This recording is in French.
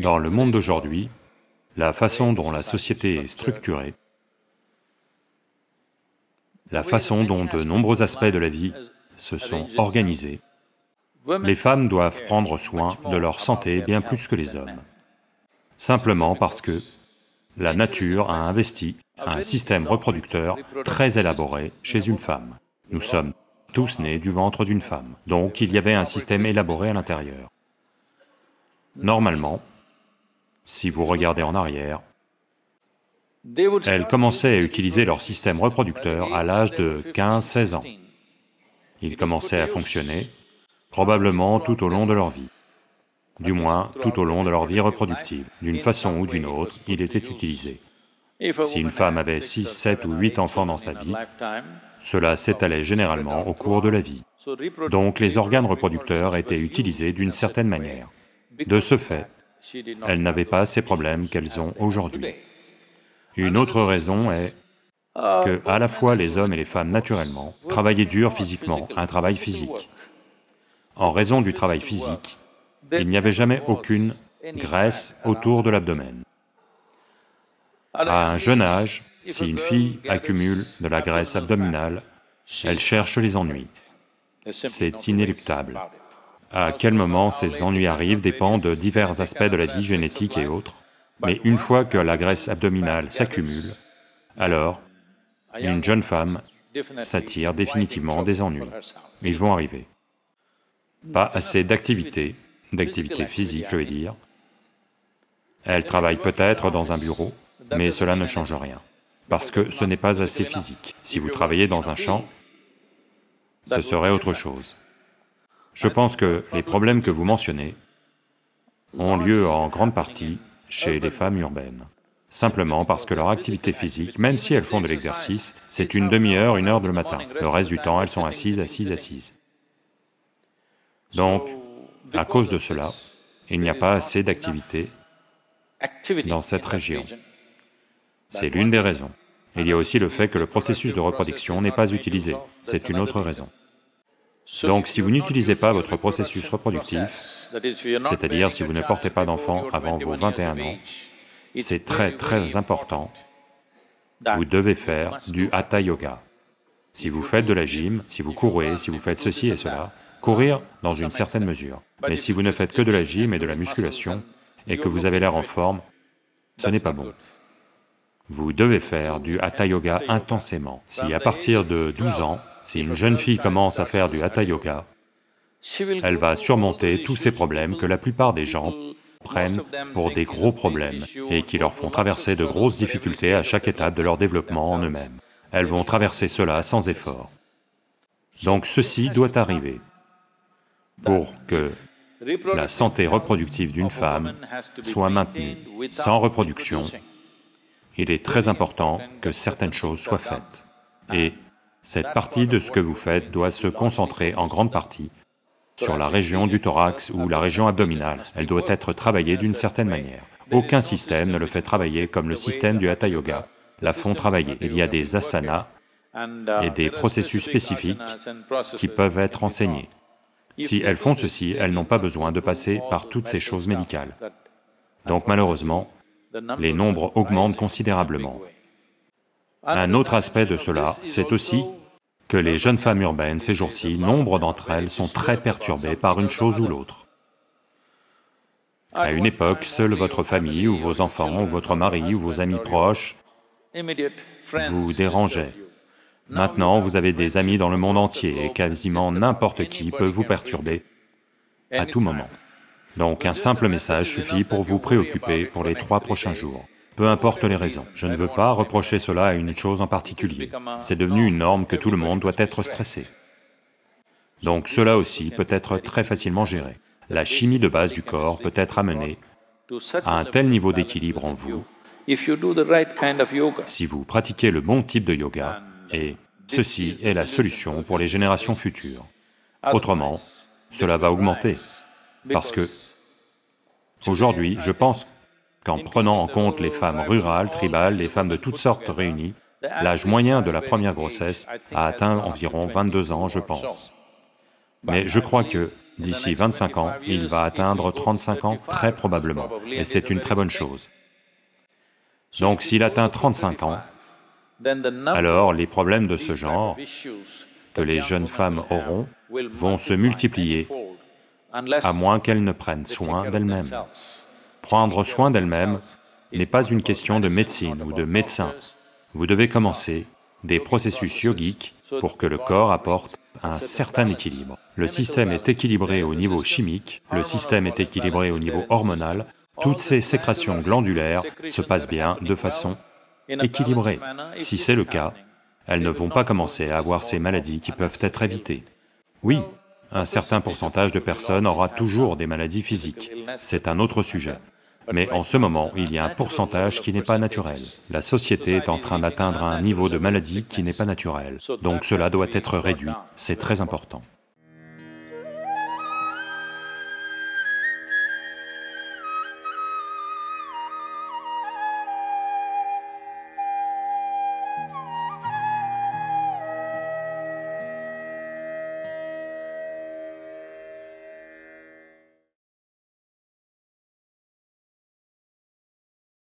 Dans le monde d'aujourd'hui, la façon dont la société est structurée, la façon dont de nombreux aspects de la vie se sont organisés, les femmes doivent prendre soin de leur santé bien plus que les hommes, simplement parce que la nature a investi un système reproducteur très élaboré chez une femme. Nous sommes tous nés du ventre d'une femme, donc il y avait un système élaboré à l'intérieur. Normalement, si vous regardez en arrière, elles commençaient à utiliser leur système reproducteur à l'âge de 15-16 ans. Ils commençait à fonctionner, probablement tout au long de leur vie, du moins tout au long de leur vie reproductive. D'une façon ou d'une autre, il était utilisé. Si une femme avait 6, 7 ou 8 enfants dans sa vie, cela s'étalait généralement au cours de la vie. Donc les organes reproducteurs étaient utilisés d'une certaine manière. De ce fait, elles n'avaient pas ces problèmes qu'elles ont aujourd'hui. Une autre raison est que à la fois les hommes et les femmes naturellement travaillaient dur physiquement, un travail physique. En raison du travail physique, il n'y avait jamais aucune graisse autour de l'abdomen. À un jeune âge, si une fille accumule de la graisse abdominale, elle cherche les ennuis. C'est inéluctable. À quel moment ces ennuis arrivent dépend de divers aspects de la vie génétique et autres, mais une fois que la graisse abdominale s'accumule, alors une jeune femme s'attire définitivement des ennuis. Ils vont arriver. Pas assez d'activité, d'activité physique je vais dire. Elle travaille peut-être dans un bureau, mais cela ne change rien, parce que ce n'est pas assez physique. Si vous travaillez dans un champ, ce serait autre chose. Je pense que les problèmes que vous mentionnez ont lieu en grande partie chez les femmes urbaines, simplement parce que leur activité physique, même si elles font de l'exercice, c'est une demi-heure, une heure le matin. Le reste du temps, elles sont assises, assises, assises. Donc, à cause de cela, il n'y a pas assez d'activité dans cette région. C'est l'une des raisons. Il y a aussi le fait que le processus de reproduction n'est pas utilisé, c'est une autre raison. Donc si vous n'utilisez pas votre processus reproductif, c'est-à-dire si vous ne portez pas d'enfant avant vos 21 ans, c'est très très important, vous devez faire du Hatha Yoga. Si vous faites de la gym, si vous courez, si vous faites ceci et cela, courir dans une certaine mesure. Mais si vous ne faites que de la gym et de la musculation, et que vous avez l'air en forme, ce n'est pas bon. Vous devez faire du Hatha Yoga intensément. Si à partir de 12 ans, si une jeune fille commence à faire du Hatha Yoga, elle va surmonter tous ces problèmes que la plupart des gens prennent pour des gros problèmes et qui leur font traverser de grosses difficultés à chaque étape de leur développement en eux-mêmes. Elles vont traverser cela sans effort. Donc ceci doit arriver pour que la santé reproductive d'une femme soit maintenue. Sans reproduction, il est très important que certaines choses soient faites. Et cette partie de ce que vous faites doit se concentrer en grande partie sur la région du thorax ou la région abdominale. Elle doit être travaillée d'une certaine manière. Aucun système ne le fait travailler comme le système du Hatha Yoga la font travailler. Il y a des asanas et des processus spécifiques qui peuvent être enseignés. Si elles font ceci, elles n'ont pas besoin de passer par toutes ces choses médicales. Donc malheureusement, les nombres augmentent considérablement. Un autre aspect de cela, c'est aussi que les jeunes femmes urbaines, ces jours-ci, nombre d'entre elles sont très perturbées par une chose ou l'autre. À une époque, seule votre famille ou vos enfants ou votre mari ou vos amis proches vous dérangeaient. Maintenant, vous avez des amis dans le monde entier et quasiment n'importe qui peut vous perturber à tout moment. Donc un simple message suffit pour vous préoccuper pour les trois prochains jours peu importe les raisons. Je ne veux pas reprocher cela à une chose en particulier. C'est devenu une norme que tout le monde doit être stressé. Donc cela aussi peut être très facilement géré. La chimie de base du corps peut être amenée à un tel niveau d'équilibre en vous, si vous pratiquez le bon type de yoga, et ceci est la solution pour les générations futures. Autrement, cela va augmenter, parce que aujourd'hui, je pense que qu'en prenant en compte les femmes rurales, tribales, les femmes de toutes sortes réunies, l'âge moyen de la première grossesse a atteint environ 22 ans, je pense. Bah, Mais je crois que, d'ici 25 ans, il va atteindre 35 ans très probablement, et c'est une très bonne chose. Donc s'il atteint 35 ans, alors les problèmes de ce genre que les jeunes femmes auront vont se multiplier, à moins qu'elles ne prennent soin d'elles-mêmes. Prendre soin d'elle-même n'est pas une question de médecine ou de médecin. Vous devez commencer des processus yogiques pour que le corps apporte un certain équilibre. Le système est équilibré au niveau chimique, le système est équilibré au niveau hormonal, toutes ces sécrétions glandulaires se passent bien de façon équilibrée. Si c'est le cas, elles ne vont pas commencer à avoir ces maladies qui peuvent être évitées. Oui, un certain pourcentage de personnes aura toujours des maladies physiques, c'est un autre sujet. Mais en ce moment, il y a un pourcentage qui n'est pas naturel. La société est en train d'atteindre un niveau de maladie qui n'est pas naturel. Donc cela doit être réduit, c'est très important.